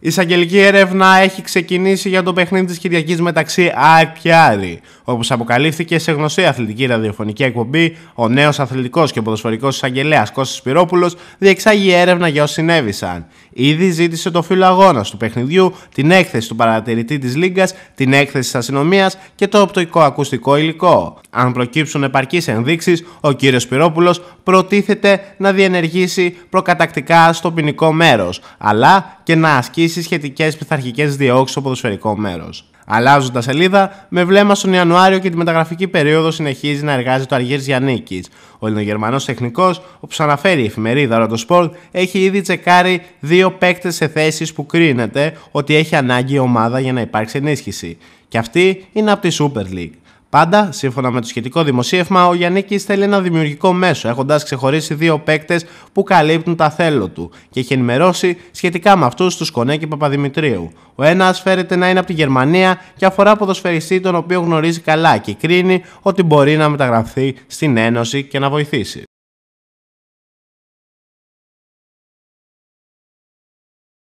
Η εισαγγελική έρευνα έχει ξεκινήσει για το παιχνίδι της Κυριακής μεταξύ ΑΕΚ και Άρη, όπως αποκαλύφθηκε σε γνωστή αθλητική ραδιοφωνική εκπομπή, ο νέος αθλητικός και ποδοσφορικός εισαγγελέας Κώστας Πυρόπουλος διεξάγει έρευνα για όσοι συνέβησαν. Ήδη ζήτησε το φύλλο αγώνα του παιχνιδιού, την έκθεση του παρατηρητή της Λίγκας, την έκθεση της αστυνομίας και το οπτοϊκό ακουστικό υλικό. Αν προκύψουν επαρκείς ενδείξεις, ο κ. Σπυρόπουλο προτίθεται να διενεργήσει προκατακτικά στο ποινικό μέρος, αλλά και να ασκήσει σχετικές πειθαρχικές διώξεις στο ποδοσφαιρικό μέρος. Αλλάζουν τα σελίδα με βλέμμα στον Ιανουάριο και τη μεταγραφική περίοδο συνεχίζει να εργάζεται ο Αργύρι Γιαννίκης. Ο Ελληνογερμανός τεχνικός, όπω αναφέρει η εφημερίδα Ροντοσπορτ, έχει ήδη τσεκάρει δύο παίκτες σε θέσεις που κρίνεται ότι έχει ανάγκη η ομάδα για να υπάρξει ενίσχυση. Και αυτή είναι από τη Super League. Πάντα, σύμφωνα με το σχετικό δημοσίευμα, ο Γιάννη θέλει ένα δημιουργικό μέσο, έχοντας ξεχωρίσει δύο παίκτες που καλύπτουν τα θέλω του και έχει ενημερώσει σχετικά με αυτούς τους Κονέ Παπαδημητρίου. Ο ένας φέρεται να είναι από τη Γερμανία και αφορά ποδοσφαιριστή τον οποίο γνωρίζει καλά και κρίνει ότι μπορεί να μεταγραφεί στην Ένωση και να βοηθήσει.